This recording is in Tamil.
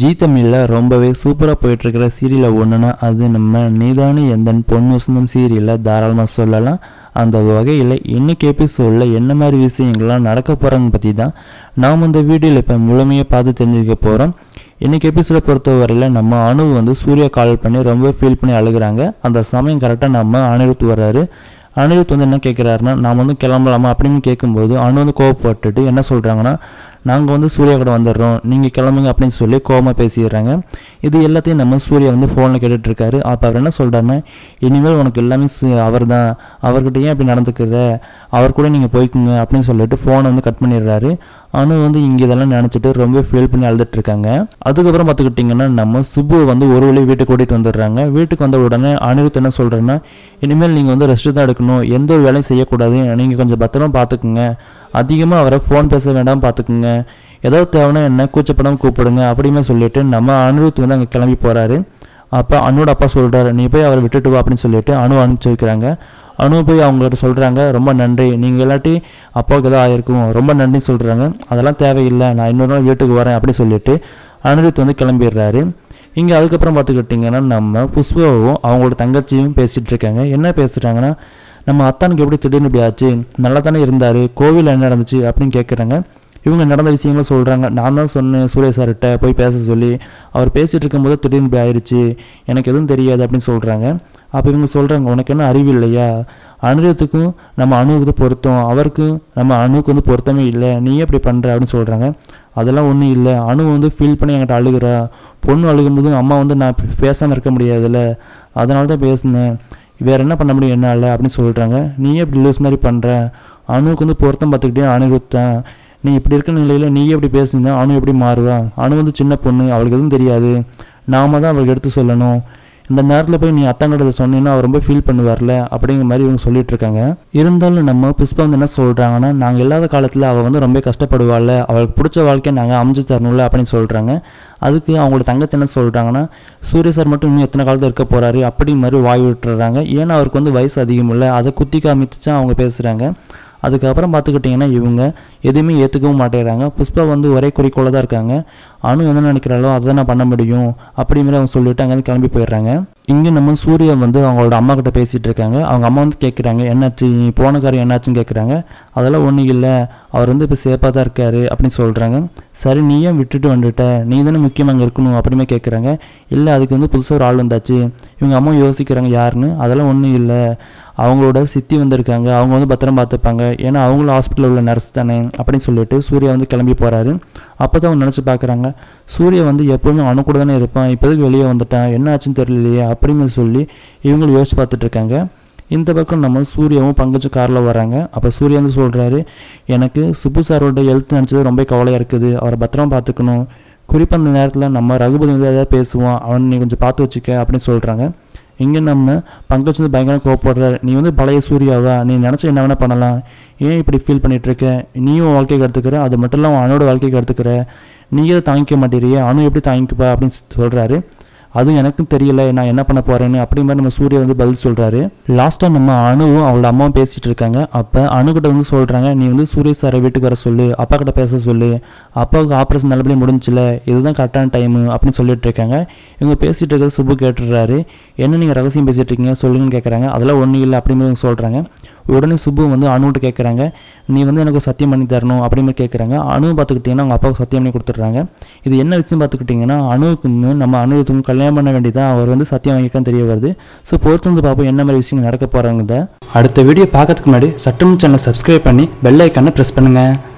ஜி தமிழில் ரொம்பவே சூப்பராக போயிட்டுருக்கிற சீரியலில் ஒன்றுனா அது நம்ம நீதானு எந்தன் பொண்ணு வசந்தம் சீரியலில் தாராளமாக சொல்லலாம் அந்த வகையில் இன்றைக்கி எபிசோடில் என்ன மாதிரி விஷயங்கள்லாம் நடக்க போகிறாங்க பற்றி தான் நாம் இந்த வீடியோவில் இப்போ முழுமையாக பார்த்து தெரிஞ்சுக்க போகிறோம் இன்றைக்கி எபிசோடை பொறுத்த வரையில் நம்ம அணு வந்து சூர்யா கால் பண்ணி ரொம்ப ஃபீல் பண்ணி அழுகிறாங்க அந்த சமயம் கரெக்டாக நம்ம அனிருத்து வர்றாரு அனிருத் வந்து என்ன கேட்குறாருன்னா நான் வந்து கிளம்பலாமா அப்படின்னு கேட்கும்போது அனு வந்து கோவப்பட்டுட்டு என்ன சொல்கிறாங்கன்னா நாங்கள் வந்து சூர்யா கூட வந்துடுறோம் நீங்கள் கிளம்புங்க அப்படின்னு சொல்லி கோபமாக பேசிடுறாங்க இது எல்லாத்தையும் நம்ம சூர்யா வந்து ஃபோனில் கேட்டுட்ருக்காரு அப்போ அவர் என்ன சொல்கிறாருன்னா இனிமேல் உனக்கு எல்லாமே அவர் தான் அவர்கிட்ட ஏன் அப்படி நடந்துக்கிற அவர் கூட நீங்கள் போய்க்குங்க அப்படின்னு சொல்லிட்டு ஃபோனை வந்து கட் பண்ணிடுறாரு அனு வந்து இங்கே இதெல்லாம் நினச்சிட்டு ரொம்ப ஃபீல் பண்ணி அழுதுட்டு இருக்காங்க அதுக்கப்புறம் பார்த்துக்கிட்டிங்கன்னா நம்ம சுப்பு வந்து ஒரு வழி வீட்டுக்கு கூட்டிகிட்டு வந்துடுறாங்க வீட்டுக்கு வந்த உடனே அனிருத் என்ன சொல்கிறேன்னா இனிமேல் நீங்கள் வந்து ரெஸ்ட் தான் எடுக்கணும் எந்த ஒரு வேலையும் செய்யக்கூடாது நீங்கள் கொஞ்சம் பத்திரமா பார்த்துக்குங்க அதிகமாக அவரை ஃபோன் பேச வேண்டாம் பார்த்துக்குங்க ஏதாவது தேவைன்னா என்ன கூச்சப்படாமல் கூப்பிடுங்க அப்படியுமே சொல்லிட்டு நம்ம அனிருத் வந்து அங்கே கிளம்பி போகிறாரு அப்போ அண்ணோட அப்பா சொல்கிறாரு நீ போய் அவரை விட்டுட்டு வா அப்படின்னு சொல்லிட்டு அணு அனுப்பிச்சு வைக்கிறாங்க அனு போய் அவங்கள்ட்ட சொல்கிறாங்க ரொம்ப நன்றி நீங்கள் இல்லாட்டி அப்பாவுக்கு எதாவது ஆயிருக்கும் ரொம்ப நன்றி சொல்கிறாங்க அதெல்லாம் தேவையில்லை நான் இன்னொரு நாள் வீட்டுக்கு வரேன் அப்படின்னு சொல்லிட்டு அனிருத் வந்து கிளம்பிடுறாரு இங்கே அதுக்கப்புறம் பார்த்துக்கிட்டிங்கன்னா நம்ம புஷ்பாவும் அவங்களோட தங்கச்சியும் பேசிகிட்டு இருக்காங்க என்ன பேசுகிறாங்கன்னா நம்ம அத்தானுக்கு எப்படி திடீர்னு இப்படி ஆச்சு நல்லா தானே இருந்தார் கோவில் என்ன நடந்துச்சு அப்படின்னு கேட்குறாங்க இவங்க நடந்த விஷயங்களை சொல்கிறாங்க நான் தான் சொன்னேன் சுரேஷ் சார்கிட்ட போய் பேச சொல்லி அவர் பேசிகிட்டு இருக்கும்போது திடீர்னு போய் ஆயிடுச்சு எனக்கு எதுவும் தெரியாது அப்படின்னு சொல்கிறாங்க அப்போ இவங்க சொல்கிறாங்க உனக்கு என்ன அறிவு இல்லையா அனுரத்துக்கும் நம்ம அணுக்கு பொருத்தம் அவருக்கும் நம்ம அணுவுக்கு வந்து பொருத்தமே இல்லை நீ எப்படி பண்ணுற அப்படின்னு சொல்கிறாங்க அதெல்லாம் ஒன்றும் இல்லை அணு வந்து ஃபீல் பண்ணி என்கிட்ட அழுகிறா பொண்ணு அழுகும்போது அம்மா வந்து நான் பேசாமல் இருக்க முடியாதுல்ல அதனால தான் பேசினேன் வேறு என்ன பண்ண முடியும் என்னால் அப்படின்னு சொல்கிறாங்க நீ எப்படி லூஸ் மாதிரி பண்ணுற அணுவுக்கு வந்து பொருத்தம் பார்த்துக்கிட்டே அணுகுத்தேன் நீ இப்படி இருக்கிற நிலையில் நீ எப்படி பேசுனா அவனும் எப்படி மாறுவா அவனு வந்து சின்ன பொண்ணு அவளுக்கு எதுவும் தெரியாது நாம தான் அவளுக்கு எடுத்து சொல்லணும் இந்த நேரத்தில் போய் நீ அத்தாங்கிட்ட சொன்னீங்கன்னா அவர் ரொம்ப ஃபீல் பண்ணுவார்ல அப்படிங்கிற மாதிரி இவங்க சொல்லிட்டு இருக்காங்க இருந்தாலும் நம்ம புஷ்பா வந்து என்ன சொல்கிறாங்கன்னா நாங்கள் இல்லாத காலத்தில் அவள் வந்து ரொம்ப கஷ்டப்படுவாள் அவளுக்கு பிடிச்ச வாழ்க்கையை நாங்கள் அமைஞ்சு தரணும்ல அப்படின்னு சொல்கிறாங்க அதுக்கு அவங்களோட தங்கத்தை என்ன சொல்கிறாங்கன்னா சூரிய சார் மட்டும் இன்னும் எத்தனை காலத்தில் இருக்க போகிறாரு அப்படி மாதிரி வாய் விட்டுறாங்க ஏன்னா அவருக்கு வந்து வயசு அதிகம் இல்லை அதை குத்தி தான் அவங்க பேசுகிறாங்க அதுக்கப்புறம் பார்த்துக்கிட்டிங்கன்னா இவங்க எதுவுமே ஏற்றுக்கவும் மாட்டேங்கிறாங்க புஷ்பா வந்து ஒரே குறிக்கோளாக தான் இருக்காங்க அணு என்ன நினைக்கிறாளோ அதை தான் நான் பண்ண முடியும் அப்படிங்கிற அவங்க சொல்லிவிட்டு அங்கேருந்து கிளம்பி போயிடுறாங்க இங்கே நம்ம சூர்யா வந்து அவங்களோட அம்மா கிட்ட பேசிகிட்டு இருக்காங்க அவங்க அம்மா வந்து கேட்குறாங்க என்னாச்சு நீ போன காரியம் என்னாச்சுன்னு கேட்குறாங்க அதெல்லாம் ஒன்றும் இல்லை அவர் வந்து இப்போ சேஃபாக தான் இருக்காரு அப்படின்னு சொல்கிறாங்க சரி நீ ஏன் விட்டுட்டு வந்துட்ட நீ தானே முக்கியம் அங்கே இருக்கணும் அப்படிமே கேட்குறாங்க இல்லை அதுக்கு வந்து புதுசாக ஒரு ஆள் வந்தாச்சு இவங்க அம்மா யோசிக்கிறாங்க யாருன்னு அதெல்லாம் ஒன்றும் இல்லை அவங்களோட சித்தி வந்திருக்காங்க அவங்க வந்து பத்திரம் பார்த்துப்பாங்க ஏன்னா அவங்களும் ஹாஸ்பிட்டலில் உள்ள நர்ஸ் தானே அப்படின்னு சொல்லிட்டு சூர்யா வந்து கிளம்பி போகிறாரு அப்போ தான் அவங்க நினச்சி பார்க்குறாங்க சூரிய வந்து எப்பொழுதும் அவனு கூட தானே இருப்பான் இப்போதைக்கு வெளியே வந்துட்டான் என்ன ஆச்சுன்னு தெரியலையே அப்படின்னு சொல்லி இவங்களும் யோசிச்சு பார்த்துட்ருக்காங்க இந்த பக்கம் நம்ம சூரியவும் பங்கச்சு காரில் வராங்க அப்போ சூரியன் வந்து சொல்கிறாரு எனக்கு சுப்பு சாரோட ஹெல்த் நினச்சது ரொம்ப கவலையாக இருக்குது அவரை பத்திரமா பார்த்துக்கணும் குறிப்பாக அந்த நேரத்தில் நம்ம ரகுபதி வந்து ஏதாவது பேசுவோம் அவன் நீ கொஞ்சம் பார்த்து வச்சுக்க அப்படின்னு சொல்கிறாங்க இங்கே நம்ம பங்கஜ் வந்து பயங்கரம் கோவப்படுற நீ வந்து பழைய சூர்யாவா நீ நினச்சா என்ன வேணால் பண்ணலாம் ஏன் இப்படி ஃபீல் பண்ணிகிட்ருக்க நீயும் வாழ்க்கை கற்றுக்கிற அது மட்டும் இல்லாமல் அவனோட வாழ்க்கை கற்றுக்கிற நீயே தாங்கிக்க மாட்டேறியே அவனும் எப்படி தாங்கிக்கப்பா அப்படின்னு சொல்கிறாரு அதுவும் எனக்கும் தெரியல நான் என்ன பண்ண போறேன்னு அப்படி மாதிரி நம்ம சூர்யா வந்து பதில் சொல்றாரு லாஸ்டா நம்ம அணுவும் அவளோட அம்மாவும் பேசிட்டு இருக்காங்க அப்ப அணுகிட்ட வந்து சொல்றாங்க நீ வந்து சூரிய சாரை வீட்டுக்கு வர சொல்லு அப்பா கிட்ட பேச சொல்லு அப்பாவுக்கு ஆப்ரேஷன் நல்லபடியாக முடிஞ்சில இதுதான் கரெக்டான டைமு அப்படின்னு சொல்லிட்டு இருக்காங்க இவங்க பேசிட்டு இருக்கிறது சுப்பு கேட்டுடுறாரு என்ன நீங்க ரகசியம் பேசிட்டு இருக்கீங்க சொல்லுங்கன்னு கேட்கறாங்க அதெல்லாம் ஒன்றும் இல்லை அப்படின்னு சொல்றாங்க உடனே சுப்பு வந்து அணுகிட்ட கேட்குறாங்க நீ வந்து எனக்கு சத்தியம் பண்ணி தரணும் அப்படின்னு மாதிரி கேட்குறாங்க அணுவை பார்த்துக்கிட்டிங்கன்னா அவங்க அப்பாவுக்கு சத்தியம் பண்ணி கொடுத்துட்றாங்க இது என்ன விஷயம் பார்த்துக்கிட்டிங்கன்னா அணுவுக்கு நம்ம அணுத்துக்கும் கல்யாணம் கல்யாணம் பண்ண வேண்டியதான் அவர் வந்து சத்தியம் வாங்கியிருக்கான்னு தெரிய வருது ஸோ பொறுத்து வந்து பார்ப்போம் என்ன மாதிரி விஷயங்கள் நடக்க போகிறாங்க அடுத்த வீடியோ பார்க்கறதுக்கு முன்னாடி சட்டம் சேனல் சப்ஸ்கிரைப் பண்ணி பெல் ஐக்கானை ப்ரெஸ் பண்ணுங்கள்